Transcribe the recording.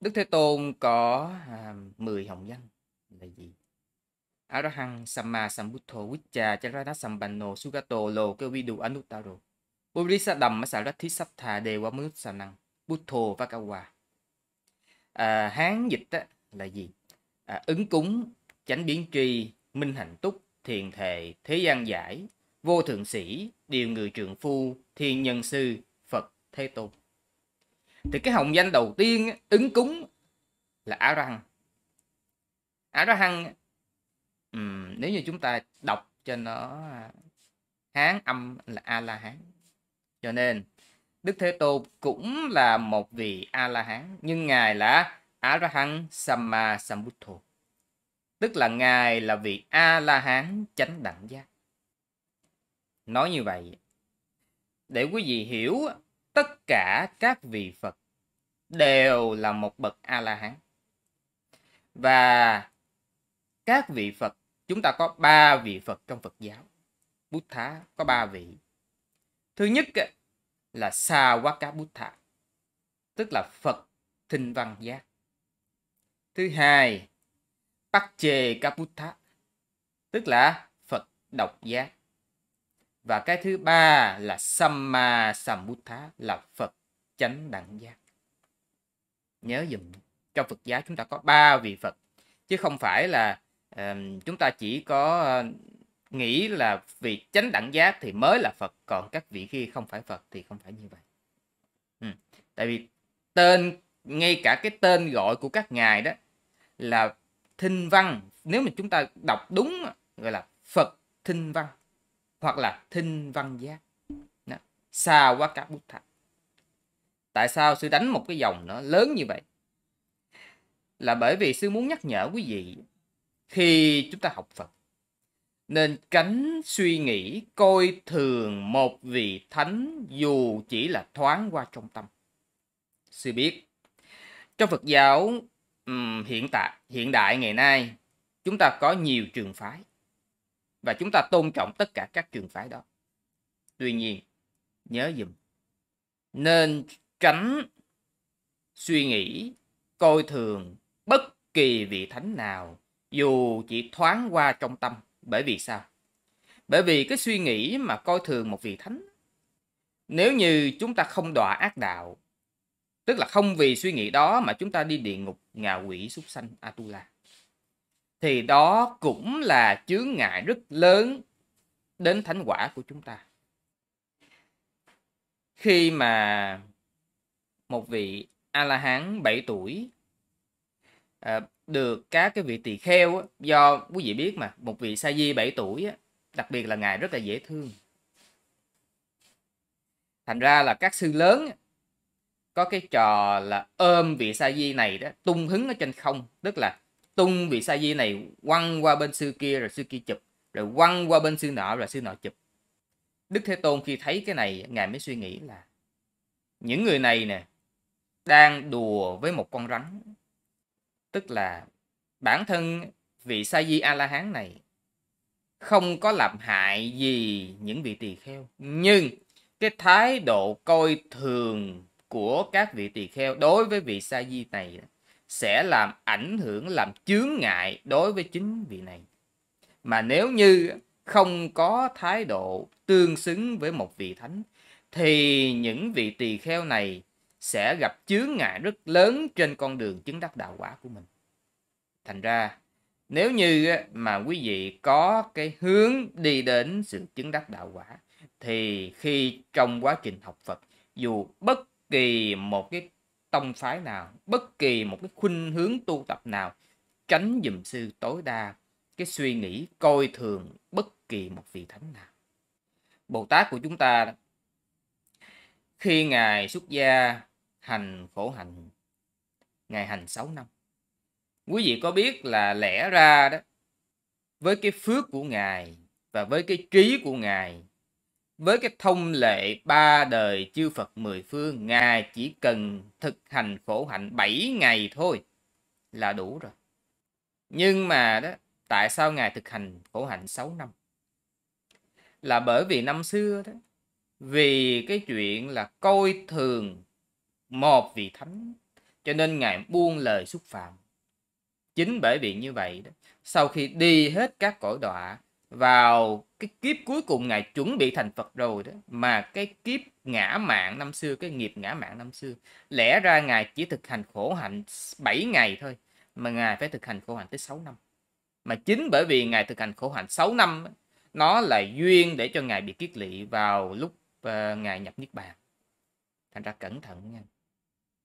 Đức Thế Tôn có à, 10 hồng danh là gì? Arahang Samma Sambuddho Vichcha Charana Sambanno Sugato Lo Kevidu Anuttaro Bodhisadam Masarathi Sattha Dewa Manusanang Buddho Vakawa à, Hán dịch á, là gì? À, ứng cúng, chánh biến tri, minh hạnh túc, thiền thề thế gian giải, vô thượng sĩ, điều người trượng phu, thiên nhân sư, Phật Thế Tôn thì cái hồng danh đầu tiên ứng cúng là áo ra hăng áo ra um, nếu như chúng ta đọc cho nó à, hán âm là a la hán cho nên đức thế tôn cũng là một vị a la hán nhưng ngài là a arahant samma sambuddho tức là ngài là vị a la hán chánh đẳng giác nói như vậy để quý vị hiểu tất cả các vị Phật đều là một bậc A-la-hán. Và các vị Phật, chúng ta có ba vị Phật trong Phật giáo. Bút Buddha có ba vị. Thứ nhất là Sa Bút Buddha, tức là Phật Thinh Văn Giác. Thứ hai, Bác Chê Buddha, tức là Phật Độc Giác và cái thứ ba là Samma Sambuddha là Phật chánh đẳng giác nhớ dùm trong Phật giáo chúng ta có ba vị Phật chứ không phải là uh, chúng ta chỉ có uh, nghĩ là vị chánh đẳng giác thì mới là Phật còn các vị khi không phải Phật thì không phải như vậy ừ. tại vì tên ngay cả cái tên gọi của các ngài đó là thinh văn nếu mà chúng ta đọc đúng gọi là Phật thinh văn hoặc là thinh văn giác đó. xa quá các bút thạch tại sao sư đánh một cái dòng nó lớn như vậy là bởi vì sư muốn nhắc nhở quý vị khi chúng ta học phật nên tránh suy nghĩ coi thường một vị thánh dù chỉ là thoáng qua trong tâm sư biết trong phật giáo um, hiện tại hiện đại ngày nay chúng ta có nhiều trường phái và chúng ta tôn trọng tất cả các trường phái đó tuy nhiên nhớ dùm nên tránh suy nghĩ coi thường bất kỳ vị thánh nào dù chỉ thoáng qua trong tâm bởi vì sao bởi vì cái suy nghĩ mà coi thường một vị thánh nếu như chúng ta không đọa ác đạo tức là không vì suy nghĩ đó mà chúng ta đi địa ngục ngạ quỷ súc sanh atula thì đó cũng là chướng ngại rất lớn đến thánh quả của chúng ta. Khi mà một vị A La Hán 7 tuổi ờ, được các cái vị tỳ kheo do quý vị biết mà, một vị sa di 7 tuổi đặc biệt là ngài rất là dễ thương. Thành ra là các sư lớn có cái trò là ôm vị sa di này đó tung hứng ở trên không, tức là tung vị sa di này quăng qua bên sư kia rồi sư kia chụp rồi quăng qua bên sư nọ rồi sư nọ chụp đức thế tôn khi thấy cái này ngài mới suy nghĩ là những người này nè đang đùa với một con rắn tức là bản thân vị sa di a la hán này không có làm hại gì những vị tỳ kheo nhưng cái thái độ coi thường của các vị tỳ kheo đối với vị sa di này sẽ làm ảnh hưởng làm chướng ngại đối với chính vị này mà nếu như không có thái độ tương xứng với một vị thánh thì những vị tỳ kheo này sẽ gặp chướng ngại rất lớn trên con đường chứng đắc đạo quả của mình thành ra nếu như mà quý vị có cái hướng đi đến sự chứng đắc đạo quả thì khi trong quá trình học phật dù bất kỳ một cái tông phái nào bất kỳ một cái khuynh hướng tu tập nào tránh dùm sư tối đa cái suy nghĩ coi thường bất kỳ một vị thánh nào bồ tát của chúng ta khi ngài xuất gia hành khổ hành ngài hành 6 năm quý vị có biết là lẽ ra đó với cái phước của ngài và với cái trí của ngài với cái thông lệ ba đời chư Phật mười phương, Ngài chỉ cần thực hành khổ hạnh bảy ngày thôi là đủ rồi. Nhưng mà đó, tại sao Ngài thực hành khổ hạnh sáu năm? Là bởi vì năm xưa đó, vì cái chuyện là coi thường một vị thánh, cho nên Ngài buông lời xúc phạm. Chính bởi vì như vậy đó, sau khi đi hết các cõi đọa, vào cái kiếp cuối cùng ngài chuẩn bị thành Phật rồi đó mà cái kiếp ngã mạng năm xưa cái nghiệp ngã mạng năm xưa lẽ ra ngài chỉ thực hành khổ hạnh 7 ngày thôi mà ngài phải thực hành khổ hạnh tới 6 năm mà chính bởi vì ngài thực hành khổ hạnh 6 năm nó là duyên để cho ngài bị kiết lỵ vào lúc uh, ngài nhập niết bàn thành ra cẩn thận nha